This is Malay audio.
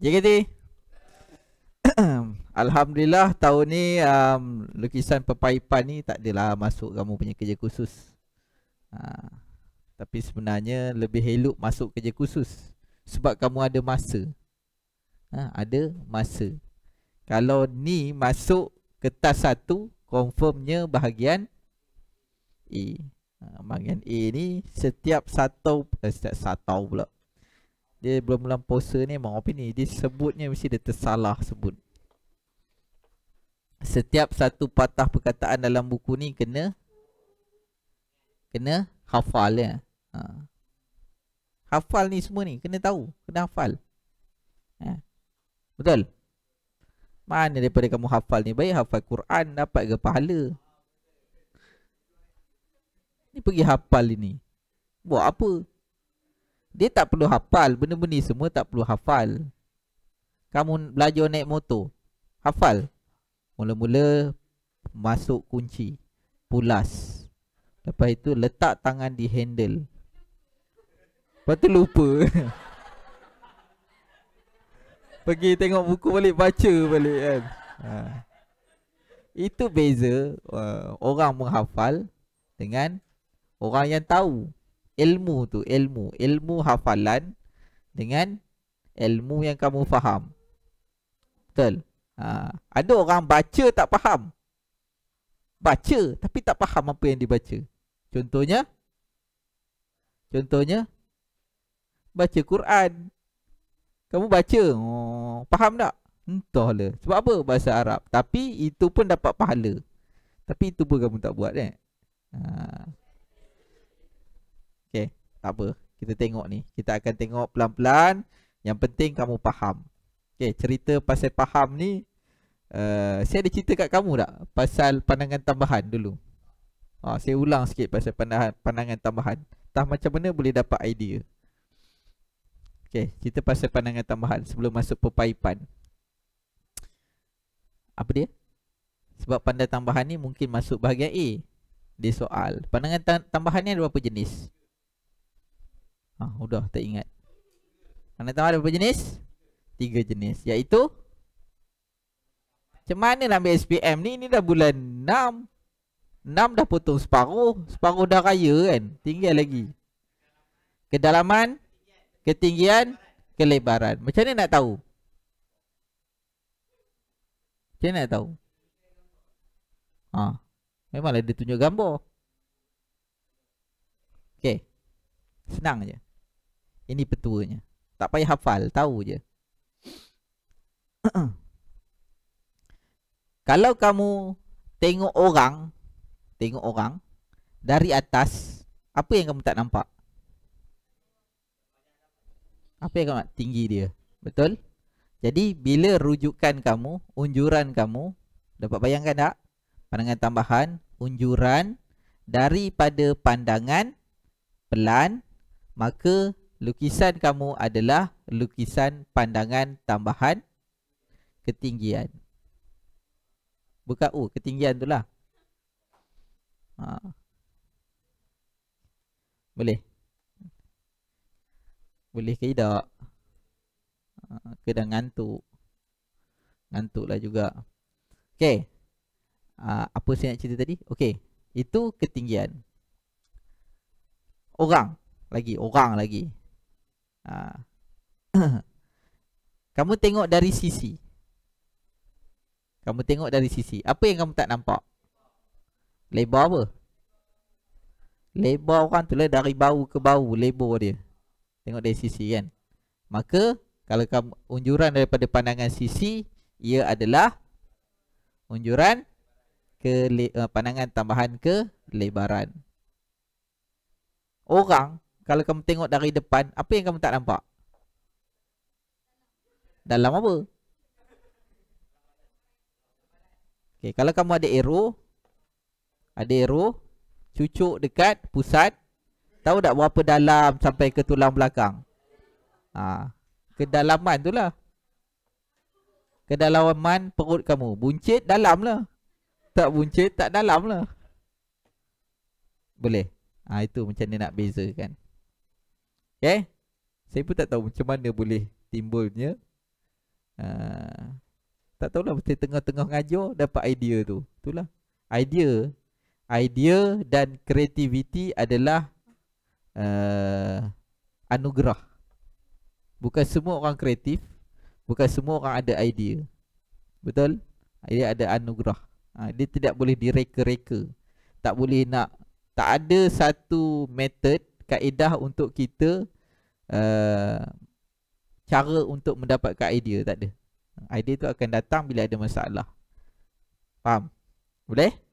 JKT Alhamdulillah tahun ni um, lukisan pepaipan ni tak adalah masuk kamu punya kerja khusus uh, Tapi sebenarnya lebih elok masuk kerja khusus Sebab kamu ada masa uh, Ada masa Kalau ni masuk kertas satu Confirmnya bahagian A uh, Bahagian A ni setiap satu uh, Setiap satu pula dia belum bulan puasa ni memang apa ni dia sebutnya mesti dia tersalah sebut setiap satu patah perkataan dalam buku ni kena kena hafal ya. Ha. Hafal ni semua ni kena tahu, kena hafal. Ha. Betul. Mana daripada kamu hafal ni baik hafal Quran dapat ke pahala? Ni pergi hafal ini. Buat apa? Dia tak perlu hafal Benda-benda semua tak perlu hafal Kamu belajar naik motor Hafal Mula-mula Masuk kunci Pulas Lepas itu letak tangan di handle Lepas tu lupa Pergi tengok buku balik Baca balik kan ha. Itu beza uh, Orang menghafal Dengan Orang yang tahu ilmu tu ilmu ilmu hafalan dengan ilmu yang kamu faham betul ha. ada orang baca tak faham baca tapi tak faham apa yang dibaca contohnya contohnya baca Quran kamu baca oh, faham tak entahlah sebab apa bahasa Arab tapi itu pun dapat pahala tapi itu pun kamu tak buat eh ha tak apa kita tengok ni kita akan tengok pelan-pelan yang penting kamu faham Okay, cerita pasal faham ni uh, saya ada cerita kat kamu tak pasal pandangan tambahan dulu ha, saya ulang sikit pasal pandangan pandangan tambahan tak macam mana boleh dapat idea Okay, cerita pasal pandangan tambahan sebelum masuk pepaipan apa dia sebab pandangan tambahan ni mungkin masuk bahagian A dia soal pandangan tambahan ni ada berapa jenis Ha, sudah tak ingat. Mana tahu ada berapa jenis? Tiga jenis iaitu Macam mana nak ambil SPM ni? Ini dah bulan 6. 6 dah potong separuh, separuh dah raya kan. Tinggal lagi. Kedalaman, ketinggian, kelebaran. Macam mana nak tahu? Macam mana nak tahu? Ah, Memanglah dia tunjuk gambar. Okey. Senang je. Ini petuanya. Tak payah hafal, tahu je. Kalau kamu tengok orang, tengok orang dari atas, apa yang kamu tak nampak? Apa yang kamu nak tinggi dia? Betul? Jadi bila rujukan kamu, unjuran kamu, dapat bayangkan tak? Pandangan tambahan, unjuran daripada pandangan pelan, maka lukisan kamu adalah lukisan pandangan tambahan ketinggian. Buka U, oh, ketinggian tu lah. Ha. Boleh? Boleh ke tidak? Ha, dah ngantuk. Ngantuklah juga. Okey. Ha, apa saya nak cerita tadi? Okey. Itu ketinggian. Orang. Lagi. Orang lagi ha. Kamu tengok dari sisi Kamu tengok dari sisi Apa yang kamu tak nampak? Lebar apa? Lebar orang tu lah dari bau ke bau Lebar dia Tengok dari sisi kan Maka Kalau kamu Unjuran daripada pandangan sisi Ia adalah Unjuran ke le, uh, Pandangan tambahan ke Lebaran Orang kalau kamu tengok dari depan, apa yang kamu tak nampak? Dalam apa? Okay, kalau kamu ada arrow, ada arrow, cucuk dekat pusat, tahu tak berapa dalam sampai ke tulang belakang? Ha, kedalaman tu lah. Kedalaman perut kamu. Buncit dalam lah. Tak buncit, tak dalam lah. Boleh? Ha, itu macam ni nak bezakan. Okay eh? Saya pun tak tahu macam mana boleh timbulnya uh, Tak tahulah mesti tengah-tengah ngajar dapat idea tu Itulah Idea Idea dan kreativiti adalah uh, Anugerah Bukan semua orang kreatif Bukan semua orang ada idea Betul? Dia ada anugerah ha, Dia tidak boleh direka-reka Tak boleh nak Tak ada satu method kaedah untuk kita uh, cara untuk mendapatkan idea tak ada. Idea tu akan datang bila ada masalah. Faham? Boleh?